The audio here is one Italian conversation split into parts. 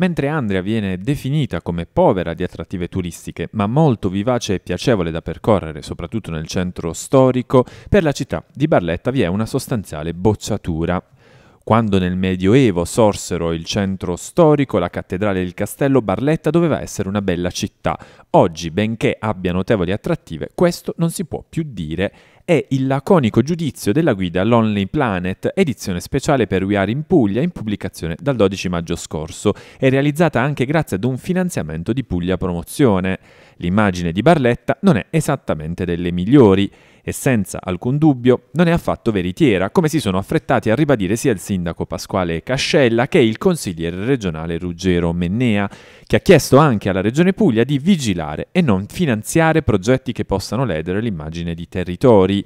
Mentre Andria viene definita come povera di attrattive turistiche, ma molto vivace e piacevole da percorrere, soprattutto nel centro storico, per la città di Barletta vi è una sostanziale bocciatura. Quando nel Medioevo sorsero il centro storico, la cattedrale e il castello Barletta doveva essere una bella città. Oggi, benché abbia notevoli attrattive, questo non si può più dire è il laconico giudizio della guida Lonely Planet, edizione speciale per We Are in Puglia in pubblicazione dal 12 maggio scorso e realizzata anche grazie ad un finanziamento di Puglia Promozione. L'immagine di Barletta non è esattamente delle migliori e senza alcun dubbio non è affatto veritiera, come si sono affrettati a ribadire sia il sindaco Pasquale Cascella che il consigliere regionale Ruggero Mennea, che ha chiesto anche alla Regione Puglia di vigilare e non finanziare progetti che possano ledere l'immagine di territori.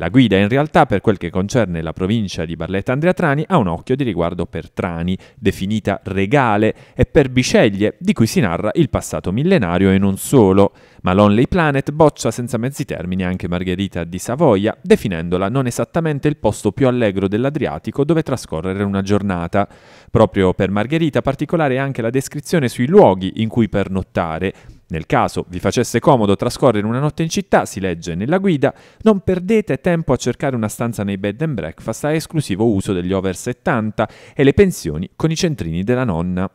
La guida in realtà per quel che concerne la provincia di Barletta Andrea Trani ha un occhio di riguardo per Trani, definita regale, e per Bisceglie, di cui si narra il passato millenario e non solo. Ma Lonely Planet boccia senza mezzi termini anche Margherita di Savoia, definendola non esattamente il posto più allegro dell'Adriatico dove trascorrere una giornata. Proprio per Margherita particolare è anche la descrizione sui luoghi in cui pernottare, nel caso vi facesse comodo trascorrere una notte in città, si legge nella guida, non perdete tempo a cercare una stanza nei bed and breakfast a esclusivo uso degli over 70 e le pensioni con i centrini della nonna.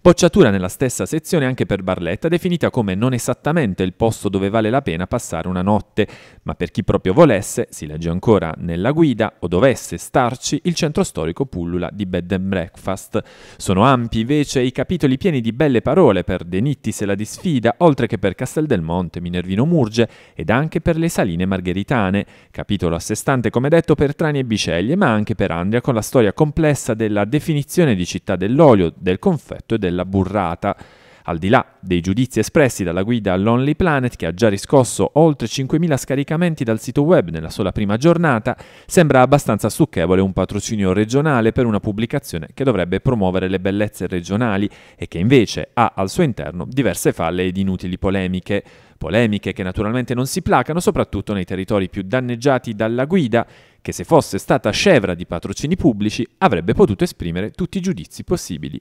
Bocciatura nella stessa sezione anche per Barletta, definita come non esattamente il posto dove vale la pena passare una notte, ma per chi proprio volesse, si legge ancora nella guida, o dovesse starci, il centro storico pullula di Bed and Breakfast. Sono ampi invece i capitoli pieni di belle parole per De Nitti se la disfida, oltre che per Castel del Monte, Minervino Murge ed anche per le saline margheritane, capitolo a sé stante come detto per Trani e Biceglie, ma anche per Andria con la storia complessa della definizione di città dell'olio, del confetto frutto della burrata. Al di là dei giudizi espressi dalla guida Lonely Planet, che ha già riscosso oltre 5.000 scaricamenti dal sito web nella sola prima giornata, sembra abbastanza stucchevole un patrocinio regionale per una pubblicazione che dovrebbe promuovere le bellezze regionali e che invece ha al suo interno diverse falle ed inutili polemiche. Polemiche che naturalmente non si placano soprattutto nei territori più danneggiati dalla guida, che se fosse stata scevra di patrocini pubblici avrebbe potuto esprimere tutti i giudizi possibili